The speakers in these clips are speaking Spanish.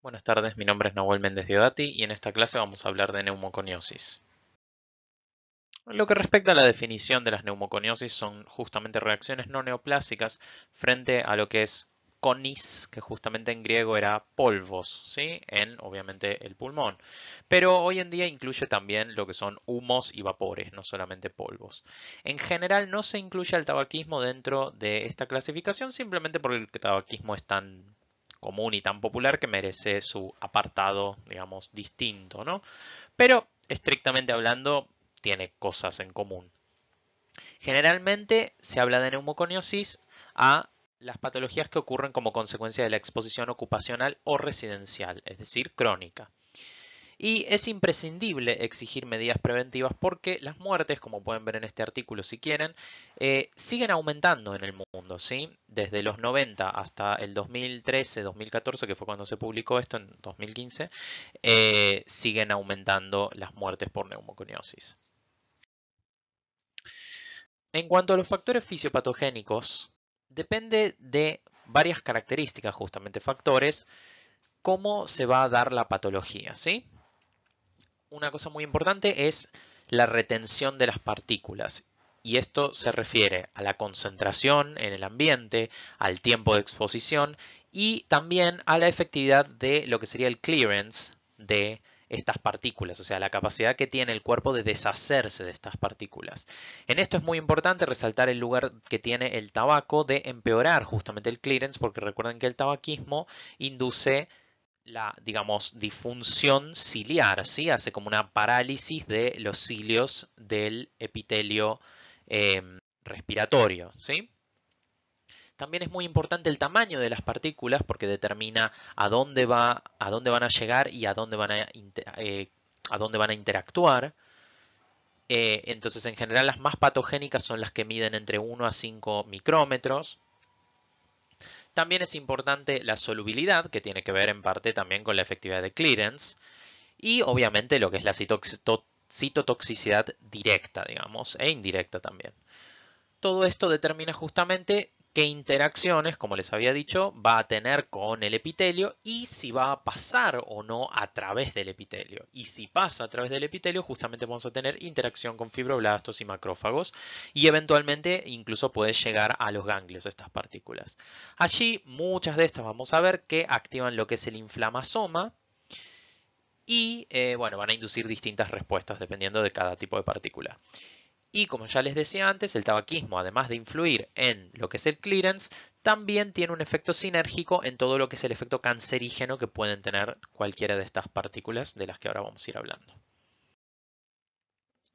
Buenas tardes, mi nombre es Nahuel Méndez Diodati y en esta clase vamos a hablar de neumoconiosis. lo que respecta a la definición de las neumoconiosis son justamente reacciones no neoplásicas frente a lo que es conis, que justamente en griego era polvos, ¿sí? en obviamente el pulmón. Pero hoy en día incluye también lo que son humos y vapores, no solamente polvos. En general no se incluye al tabaquismo dentro de esta clasificación simplemente porque el tabaquismo es tan común y tan popular que merece su apartado, digamos, distinto, ¿no? Pero, estrictamente hablando, tiene cosas en común. Generalmente se habla de neumoconiosis a las patologías que ocurren como consecuencia de la exposición ocupacional o residencial, es decir, crónica. Y es imprescindible exigir medidas preventivas porque las muertes, como pueden ver en este artículo si quieren, eh, siguen aumentando en el mundo. ¿sí? Desde los 90 hasta el 2013, 2014, que fue cuando se publicó esto en 2015, eh, siguen aumentando las muertes por neumoconiosis. En cuanto a los factores fisiopatogénicos, depende de varias características, justamente factores, cómo se va a dar la patología, ¿sí? una cosa muy importante es la retención de las partículas. Y esto se refiere a la concentración en el ambiente, al tiempo de exposición y también a la efectividad de lo que sería el clearance de estas partículas, o sea, la capacidad que tiene el cuerpo de deshacerse de estas partículas. En esto es muy importante resaltar el lugar que tiene el tabaco de empeorar justamente el clearance, porque recuerden que el tabaquismo induce la, digamos, disfunción ciliar, ¿sí? Hace como una parálisis de los cilios del epitelio em, respiratorio, ¿sí? También es muy importante el tamaño de las partículas porque determina a dónde, va, a dónde van a llegar y a dónde van a, eh, a dónde van a interactuar. Eh, entonces, en general, las más patogénicas son las que miden entre 1 a 5 micrómetros. También es importante la solubilidad, que tiene que ver en parte también con la efectividad de clearance, y obviamente lo que es la citotoxicidad directa, digamos, e indirecta también. Todo esto determina justamente qué interacciones, como les había dicho, va a tener con el epitelio y si va a pasar o no a través del epitelio. Y si pasa a través del epitelio, justamente vamos a tener interacción con fibroblastos y macrófagos y eventualmente incluso puede llegar a los ganglios estas partículas. Allí muchas de estas vamos a ver que activan lo que es el inflamasoma, y eh, bueno, van a inducir distintas respuestas dependiendo de cada tipo de partícula. Y como ya les decía antes, el tabaquismo, además de influir en lo que es el clearance, también tiene un efecto sinérgico en todo lo que es el efecto cancerígeno que pueden tener cualquiera de estas partículas de las que ahora vamos a ir hablando.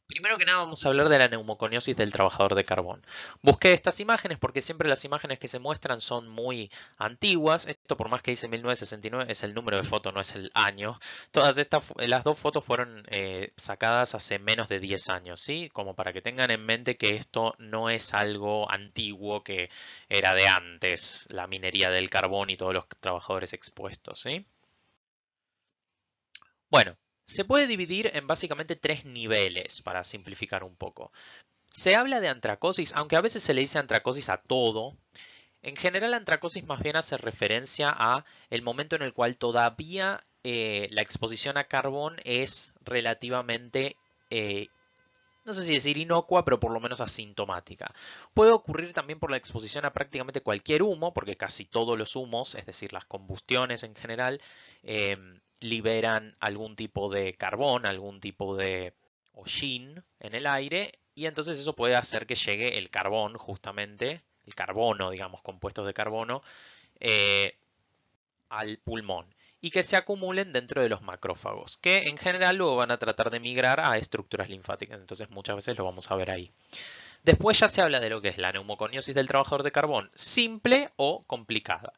Primero que nada vamos a hablar de la neumoconiosis del trabajador de carbón. Busqué estas imágenes porque siempre las imágenes que se muestran son muy antiguas. Esto por más que dice 1969 es el número de foto, no es el año. Todas estas, eh, las dos fotos fueron eh, sacadas hace menos de 10 años, ¿sí? Como para que tengan en mente que esto no es algo antiguo que era de antes, la minería del carbón y todos los trabajadores expuestos, ¿sí? Bueno, se puede dividir en básicamente tres niveles, para simplificar un poco. Se habla de antracosis, aunque a veces se le dice antracosis a todo. En general, la antracosis más bien hace referencia a el momento en el cual todavía eh, la exposición a carbón es relativamente, eh, no sé si decir inocua, pero por lo menos asintomática. Puede ocurrir también por la exposición a prácticamente cualquier humo, porque casi todos los humos, es decir, las combustiones en general, em, liberan algún tipo de carbón, algún tipo de hollín en el aire y entonces eso puede hacer que llegue el carbón justamente, el carbono, digamos, compuestos de carbono, eh, al pulmón y que se acumulen dentro de los macrófagos, que en general luego van a tratar de migrar a estructuras linfáticas, entonces muchas veces lo vamos a ver ahí. Después ya se habla de lo que es la neumoconiosis del trabajador de carbón, simple o complicada.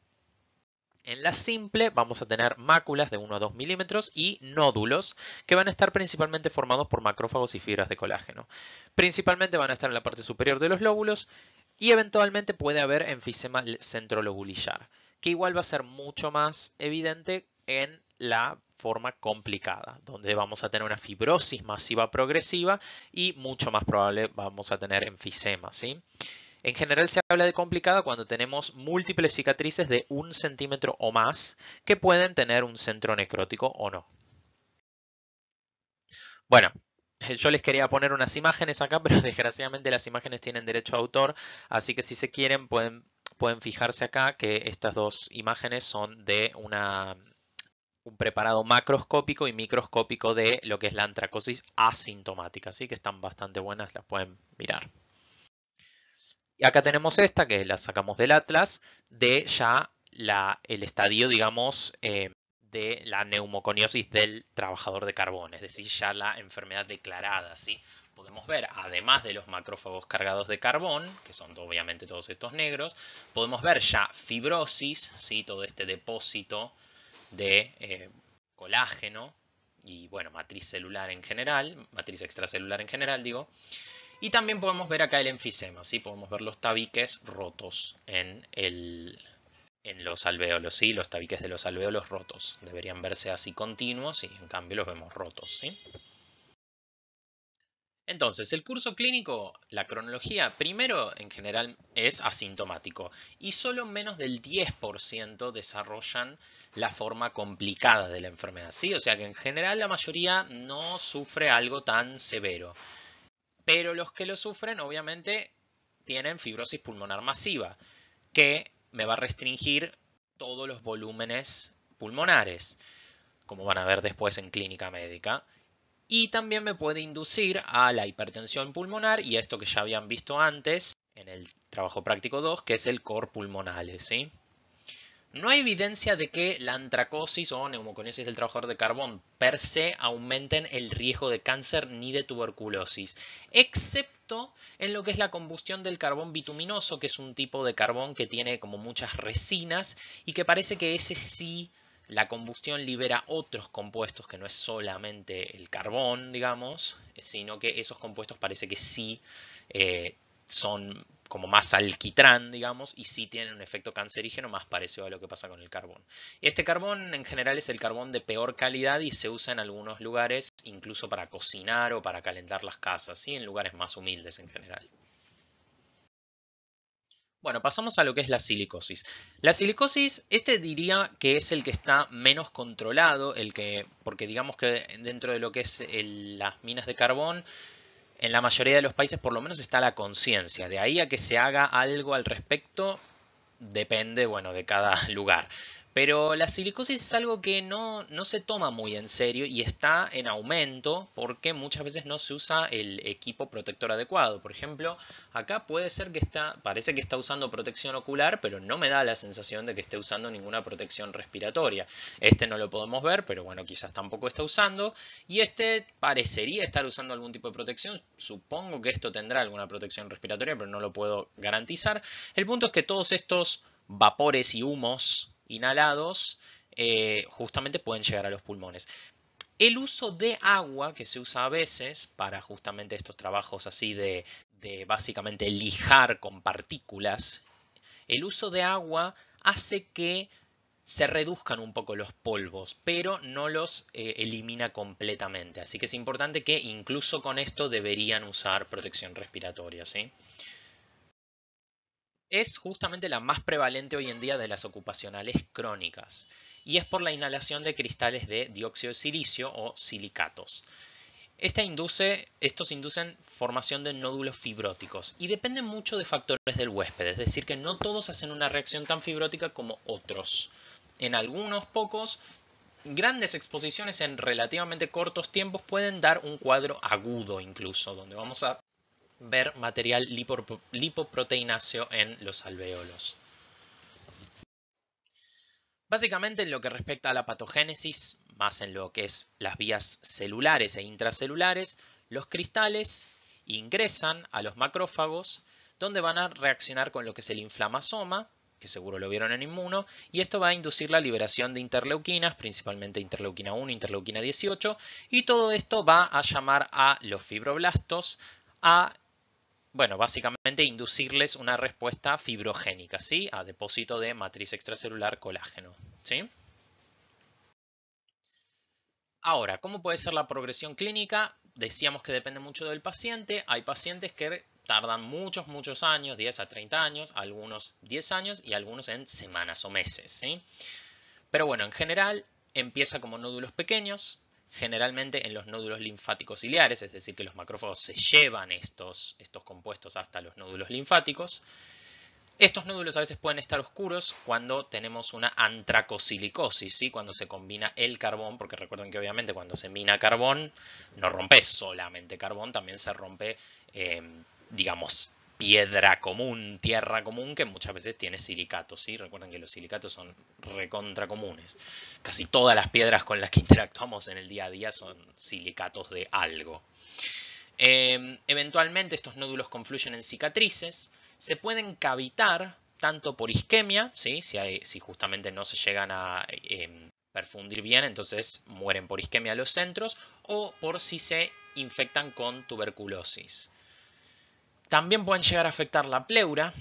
En la simple vamos a tener máculas de 1 a 2 milímetros y nódulos que van a estar principalmente formados por macrófagos y fibras de colágeno. Principalmente van a estar en la parte superior de los lóbulos y eventualmente puede haber enfisema centrolobulillar, que igual va a ser mucho más evidente en la forma complicada, donde vamos a tener una fibrosis masiva progresiva y mucho más probable vamos a tener enfisema. ¿sí? En general se habla de complicada cuando tenemos múltiples cicatrices de un centímetro o más que pueden tener un centro necrótico o no. Bueno, eh, yo les quería poner unas imágenes acá, pero desgraciadamente las imágenes tienen derecho a autor, así que si se quieren pueden, pueden fijarse acá que estas dos imágenes son de un preparado macroscópico y microscópico de lo que es la antracosis asintomática, así que están bastante buenas, las pueden mirar. Y acá tenemos esta que la sacamos del Atlas de ya la, el estadio, digamos, em, de la neumoconiosis del trabajador de carbón, es decir, ya la enfermedad declarada, ¿sí? Podemos ver, además de los macrófagos cargados de carbón, que son obviamente todos estos negros, podemos ver ya fibrosis, ¿sí? Todo este depósito de eh, colágeno y, bueno, matriz celular en general, matriz extracelular en general, digo. Y también podemos ver acá el enfisema, ¿sí? podemos ver los tabiques rotos en, los alvéolos, ¿sí? los tabiques de los alvéolos rotos. Deberían verse así continuos y en cambio los vemos rotos. Entonces, el curso clínico, la cronología, primero en general es asintomático y solo menos del 10% desarrollan la forma complicada de la enfermedad. ¿sí? O sea que en general la mayoría no sufre algo tan severo pero los que lo sufren obviamente tienen fibrosis pulmonar masiva, que me va a restringir todos los volúmenes pulmonares, como van a ver después en clínica médica. Y también me puede inducir a la hipertensión pulmonar y esto que ya habían visto antes en el trabajo práctico 2, que es el cor pulmonale, no hay evidencia de que la antracosis o neumoconiosis del trabajador de carbón per se aumenten el riesgo de cáncer ni de tuberculosis, excepto en lo que es la combustión del carbón bituminoso, que es un tipo de carbón que tiene como muchas resinas y que parece que ese sí la combustión libera otros compuestos que no es solamente el carbón, digamos, sino que esos compuestos parece que sí eh, son como más alquitrán, digamos, y sí tiene un efecto cancerígeno más parecido a lo que pasa con el carbón. Este carbón en general es el carbón de peor calidad y se usa en algunos lugares, incluso para cocinar o para calentar las casas, ¿sí? en lugares más humildes en general. Bueno, pasamos a lo que es la silicosis. La silicosis, este diría que es el que está menos controlado, el que, porque digamos que dentro de lo que es las minas de carbón, en la mayoría de los países por lo menos está la conciencia. De ahí a que se haga algo al respecto, depende, bueno, de cada lugar. Pero la silicosis es algo que no, no, se toma muy en serio y está en aumento porque muchas veces no se usa el equipo protector adecuado. Por ejemplo, acá puede ser que está, parece que está usando protección ocular, pero no me da la sensación de que esté usando ninguna protección respiratoria. Este no lo podemos ver, pero bueno, quizás tampoco está usando. Y este parecería estar usando algún tipo de protección. Supongo que esto tendrá alguna protección respiratoria, pero no lo puedo garantizar. El punto es que todos estos vapores y humos inhalados eh, justamente pueden llegar a los pulmones. El uso de agua que se usa a veces para justamente estos trabajos así de, de básicamente lijar con partículas, el uso de agua hace que se reduzcan un poco los polvos, pero no los eh, elimina completamente. Así que es importante que incluso con esto deberían usar protección respiratoria es justamente la más prevalente hoy en día de las ocupacionales crónicas y es por la inhalación de cristales de dióxido de silicio o silicatos. estos inducen formación de nódulos fibróticos y dependen mucho de factores del huésped, es decir, que no todos hacen una reacción tan fibrótica como otros. En algunos pocos, grandes exposiciones en relativamente cortos tiempos pueden dar un cuadro agudo incluso, donde vamos a ver material lipoproteináceo en los alveolos. Básicamente en lo que respecta a la patogénesis, más en lo que es las vías celulares e intracelulares, los cristales ingresan a los macrófagos donde van a reaccionar con lo que es el inflamasoma, que seguro lo vieron en inmuno, y esto va a inducir la liberación de interleuquinas, principalmente interleuquina 1, interleuquina 18, y todo esto va a llamar a los fibroblastos a bueno, básicamente inducirles una respuesta fibrogénica, ¿sí? A depósito de matriz extracelular colágeno, ¿sí? Ahora, ¿cómo puede ser la progresión clínica? Decíamos que depende mucho del paciente. Hay pacientes que tardan muchos, muchos años, 10 a 30 años, algunos 10 años y algunos en semanas o meses, ¿sí? Pero bueno, en general empieza como nódulos pequeños, generalmente en los nódulos linfáticos ciliares, es decir, que los macrófagos se llevan estos, estos compuestos hasta los nódulos linfáticos. Estos nódulos a veces pueden estar oscuros cuando tenemos una antracosilicosis, ¿sí? cuando se combina el carbón, porque recuerden que obviamente cuando se mina carbón no rompe solamente carbón, también se rompe, eh, digamos, piedra común, tierra común, que muchas veces tiene silicatos, ¿sí? Recuerden que los silicatos son recontra comunes. Casi todas las piedras con las que interactuamos en el día a día son silicatos de algo. Em, eventualmente estos nódulos confluyen en cicatrices, se pueden cavitar tanto por isquemia, ¿sí? si, justamente no se llegan a em, perfundir bien, entonces mueren por isquemia los centros, o por si se infectan con tuberculosis. También pueden llegar a afectar la pleura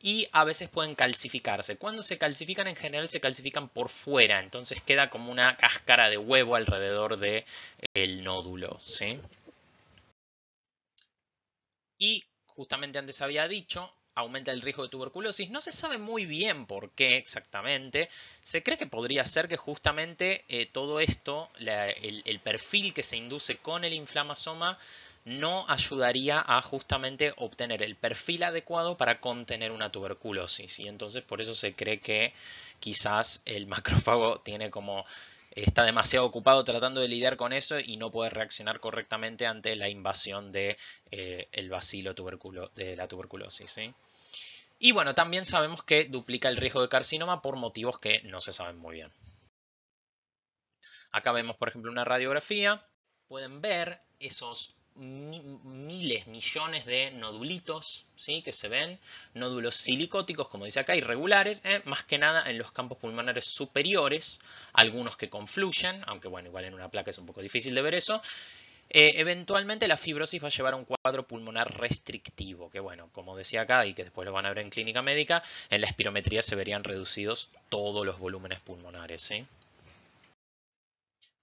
y a veces pueden calcificarse. Cuando se calcifican en general se calcifican por fuera, entonces queda como una cáscara de huevo alrededor del el nódulo. ¿sí? Y justamente antes había dicho, aumenta el riesgo de tuberculosis. No se sabe muy bien por qué exactamente. Se cree que podría ser que justamente eh, todo esto, el, el, perfil que se induce con el inflamasoma, no ayudaría a justamente obtener el perfil adecuado para contener una tuberculosis. Y entonces por eso se cree que quizás el macrófago tiene como está demasiado ocupado tratando de lidiar con eso y no puede reaccionar correctamente ante la invasión de, eh, vacilo el bacilo de la tuberculosis. Y bueno, también sabemos que duplica el riesgo de carcinoma por motivos que no se saben muy bien. Acá vemos, por ejemplo, una radiografía. Pueden ver esos miles, millones de nodulitos ¿sí? que se ven, nódulos silicóticos, como dice acá, irregulares, ¿eh? más que nada en los campos pulmonares superiores, algunos que confluyen, aunque bueno, igual en una placa es un poco difícil de ver eso, eh, eventualmente la fibrosis va a llevar a un cuadro pulmonar restrictivo, que bueno, como decía acá y que después lo van a ver en clínica médica, en la espirometría se verían reducidos todos los volúmenes pulmonares.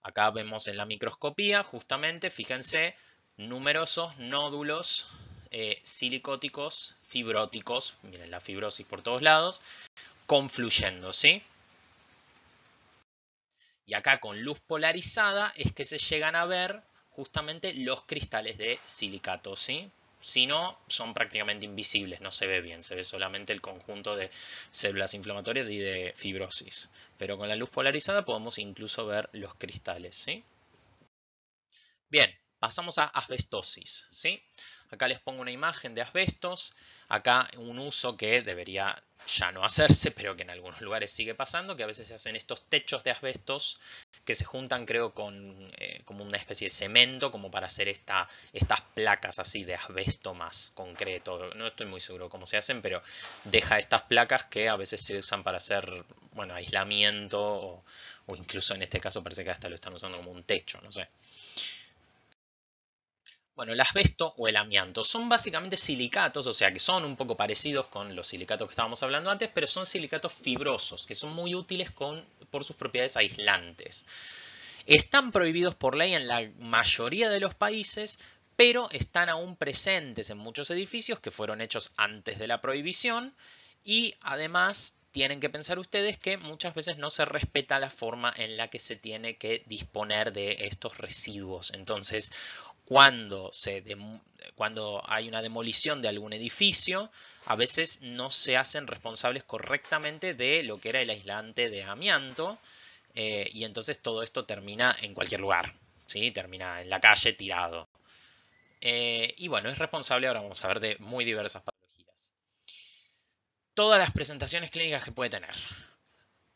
Acá vemos en la microscopía, justamente, fíjense, numerosos nódulos eh, silicóticos, fibróticos, miren la fibrosis por todos lados, confluyendo, ¿sí? Y acá con luz polarizada es que se llegan a ver justamente los cristales de silicato, Si no, son prácticamente invisibles, no se ve bien, se ve solamente el conjunto de células inflamatorias y de fibrosis. Pero con la luz polarizada podemos incluso ver los cristales, ¿sí? Bien, Pasamos a asbestosis. ¿sí? Acá les pongo una imagen de asbestos. Acá un uso que debería ya no hacerse, pero que en algunos lugares sigue pasando, que a veces se hacen estos techos de asbestos que se juntan creo con eh, como una especie de cemento como para hacer esta, estas placas así de asbesto más concreto. No estoy muy seguro cómo se hacen, pero deja estas placas que a veces se usan para hacer bueno aislamiento o incluso en este caso parece que hasta lo están usando como un techo, no sé. Bueno, el asbesto o el amianto son básicamente silicatos, o sea que son un poco parecidos con los silicatos que estábamos hablando antes, pero son silicatos fibrosos, que son muy útiles por sus propiedades aislantes. Están prohibidos por ley en la mayoría de los países, pero están aún presentes en muchos edificios que fueron hechos antes de la prohibición y además tienen que pensar ustedes que muchas veces no se respeta la forma en la que se tiene que disponer de estos residuos. Entonces, cuando, hay una demolición de algún edificio, a veces no se hacen responsables correctamente de lo que era el aislante de amianto eh, y entonces todo esto termina en cualquier lugar, ¿sí? termina en la calle tirado. Eh, y bueno, es responsable, ahora vamos a ver, de muy diversas patologías. Todas las presentaciones clínicas que puede tener.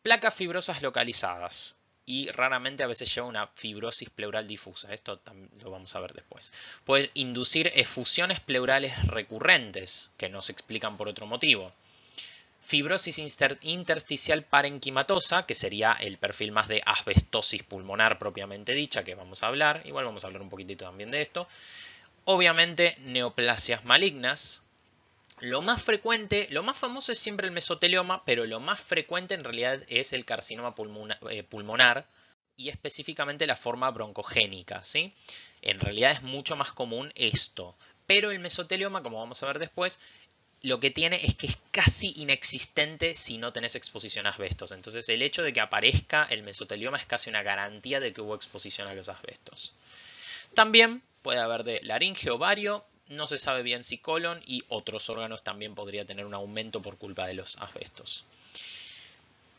Placas fibrosas localizadas y raramente a veces lleva una fibrosis pleural difusa. Esto lo vamos a ver después. Puede inducir efusiones pleurales recurrentes que no se explican por otro motivo. Fibrosis intersticial parenquimatosa, que sería el perfil más de asbestosis pulmonar propiamente dicha, que vamos a hablar. Igual vamos a hablar un poquitito también de esto. Obviamente neoplasias malignas, lo más frecuente, lo más famoso es siempre el mesotelioma, pero lo más frecuente en realidad es el carcinoma eh, pulmonar y específicamente la forma broncogénica, ¿sí? En realidad es mucho más común esto, pero el mesotelioma, como vamos a ver después, lo que tiene es que es casi inexistente si no tenés exposición a asbestos. Entonces el hecho de que aparezca el mesotelioma es casi una garantía de que hubo exposición a los asbestos. También puede haber de laringe, ovario, no se sabe bien si colon y otros órganos también podría tener un aumento por culpa de los asbestos.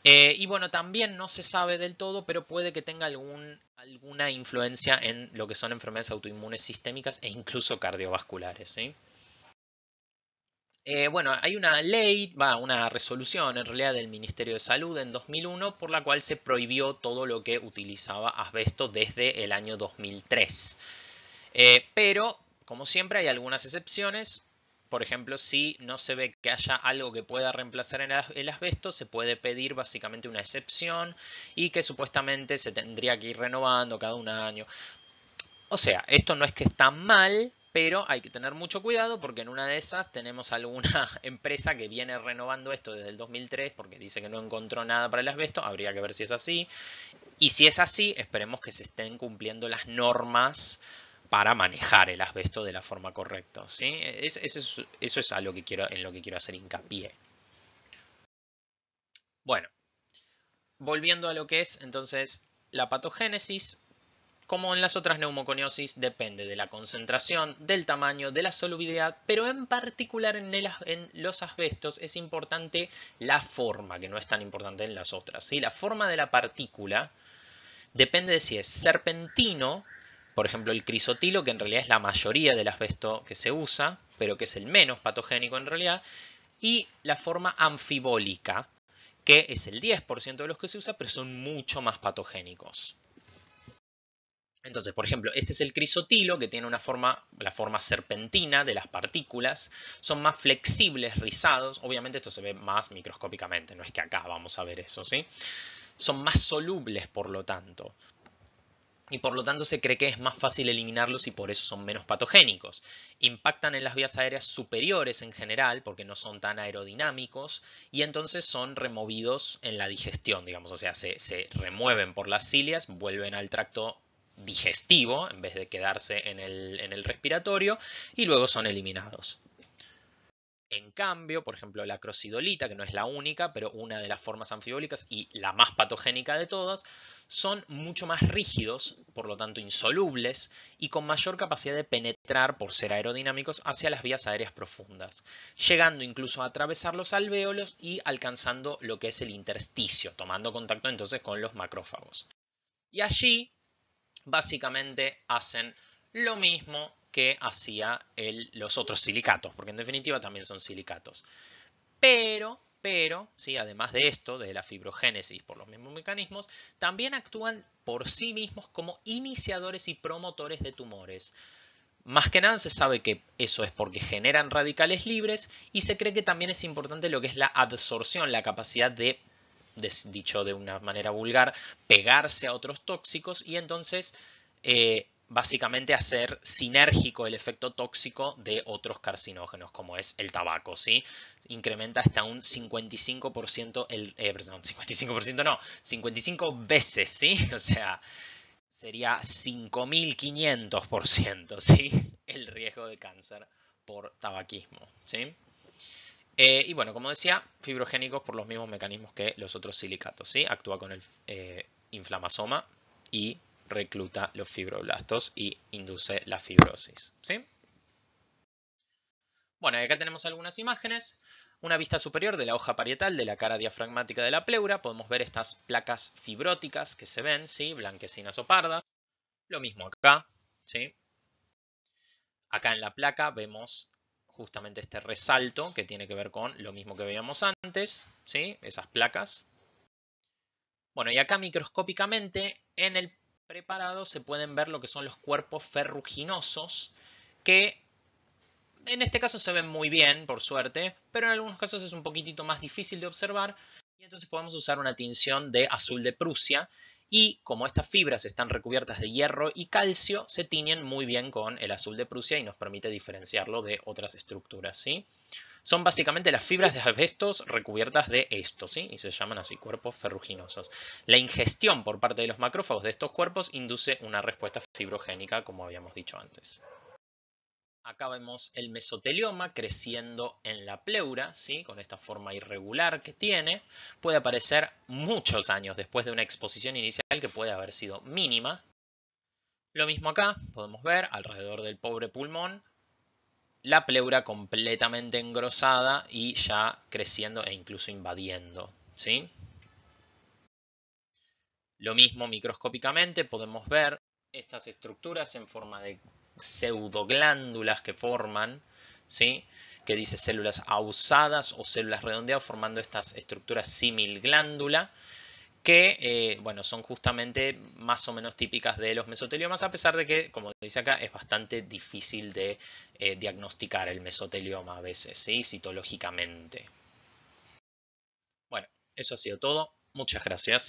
Eh, y bueno, también no se sabe del todo, pero puede que tenga algún, alguna influencia en lo que son enfermedades autoinmunes sistémicas e incluso cardiovasculares. Eh, bueno, hay una ley, va, una resolución en realidad del Ministerio de Salud en 2001 por la cual se prohibió todo lo que utilizaba asbesto desde el año 2003. Eh, pero como siempre hay algunas excepciones, por ejemplo, si no se ve que haya algo que pueda reemplazar el asbesto, se puede pedir básicamente una excepción y que supuestamente se tendría que ir renovando cada un año. O sea, esto no es que está mal, pero hay que tener mucho cuidado porque en una de esas tenemos alguna empresa que viene renovando esto desde el 2003 porque dice que no encontró nada para el asbesto, habría que ver si es así. Y si es así, esperemos que se estén cumpliendo las normas para manejar el asbesto de la forma correcta. ¿sí? eso, es, algo que quiero, en lo que quiero hacer hincapié. Bueno, volviendo a lo que es entonces la patogénesis, como en las otras neumoconiosis, depende de la concentración, del tamaño, de la solubilidad, pero en particular en, los asbestos es importante la forma, que no es tan importante en las otras. La forma de la partícula depende de si es serpentino, por ejemplo, el crisotilo, que en realidad es la mayoría del asbesto que se usa, pero que es el menos patogénico en realidad, y la forma anfibólica, que es el 10% de los que se usa, pero son mucho más patogénicos. Entonces, por ejemplo, este es el crisotilo que tiene una forma, la forma serpentina de las partículas, son más flexibles, rizados, obviamente esto se ve más microscópicamente, no es que acá vamos a ver eso, ¿sí? Son más solubles, por lo tanto, y por lo tanto se cree que es más fácil eliminarlos y por eso son menos patogénicos. Impactan en las vías aéreas superiores en general porque no son tan aerodinámicos y entonces son removidos en la digestión, digamos, o sea, se, se remueven por las cilias, vuelven al tracto digestivo en vez de quedarse en el, en el respiratorio y luego son eliminados. En cambio, por ejemplo, la crocidolita, que no es la única, pero una de las formas anfibólicas y la más patogénica de todas, son mucho más rígidos, por lo tanto insolubles, y con mayor capacidad de penetrar, por ser aerodinámicos, hacia las vías aéreas profundas, llegando incluso a atravesar los alvéolos y alcanzando lo que es el intersticio, tomando contacto entonces con los macrófagos. Y allí, básicamente, hacen lo mismo que hacían los otros silicatos, porque en definitiva también son silicatos. Pero pero, además de esto, de la fibrogénesis por los mismos mecanismos, también actúan por sí mismos como iniciadores y promotores de tumores. Más que nada se sabe que eso es porque generan radicales libres y se cree que también es importante lo que es la absorción, la capacidad de, dicho de una manera vulgar, pegarse a otros tóxicos y entonces eh, básicamente hacer sinérgico el efecto tóxico de otros carcinógenos, como es el tabaco, ¿sí? Incrementa hasta un 55% el... Eh, perdón, 55% no, 55 veces, ¿sí? O sea, sería 5.500%, ¿sí? El riesgo de cáncer por tabaquismo, ¿sí? Eh, y bueno, como decía, fibrogénicos por los mismos mecanismos que los otros silicatos, ¿sí? Actúa con el eh, inflamasoma y recluta los fibroblastos y induce la fibrosis. ¿sí? Bueno, acá tenemos algunas imágenes. Una vista superior de la hoja parietal de la cara diafragmática de la pleura. Podemos ver estas placas fibróticas que se ven, ¿sí? blanquecinas o pardas. Lo mismo acá. ¿sí? Acá en la placa vemos justamente este resalto que tiene que ver con lo mismo que veíamos antes, ¿sí? esas placas. Bueno, y acá microscópicamente en el preparados se pueden ver lo que son los cuerpos ferruginosos que en este caso se ven muy bien, por suerte, pero en algunos casos es un poquitito más difícil de observar y entonces podemos usar una tinción de azul de Prusia y como estas fibras están recubiertas de hierro y calcio, se tiñen muy bien con el azul de Prusia y nos permite diferenciarlo de otras estructuras, ¿sí? Son básicamente las fibras de asbestos recubiertas de esto, Y se llaman así cuerpos ferruginosos. La ingestión por parte de los macrófagos de estos cuerpos induce una respuesta fibrogénica, como habíamos dicho antes. Acá vemos el mesotelioma creciendo en la pleura, ¿sí? con esta forma irregular que tiene. Puede aparecer muchos años después de una exposición inicial que puede haber sido mínima. Lo mismo acá, podemos ver alrededor del pobre pulmón la pleura completamente engrosada y ya creciendo e incluso invadiendo. Lo mismo microscópicamente podemos ver estas estructuras en forma de pseudoglándulas que forman, ¿sí? que dice células ausadas o células redondeadas formando estas estructuras similglándula que, eh, bueno, son justamente más o menos típicas de los mesoteliomas, a pesar de que, como dice acá, es bastante difícil de eh, diagnosticar el mesotelioma a veces, ¿sí? Citológicamente. Bueno, eso ha sido todo. Muchas gracias.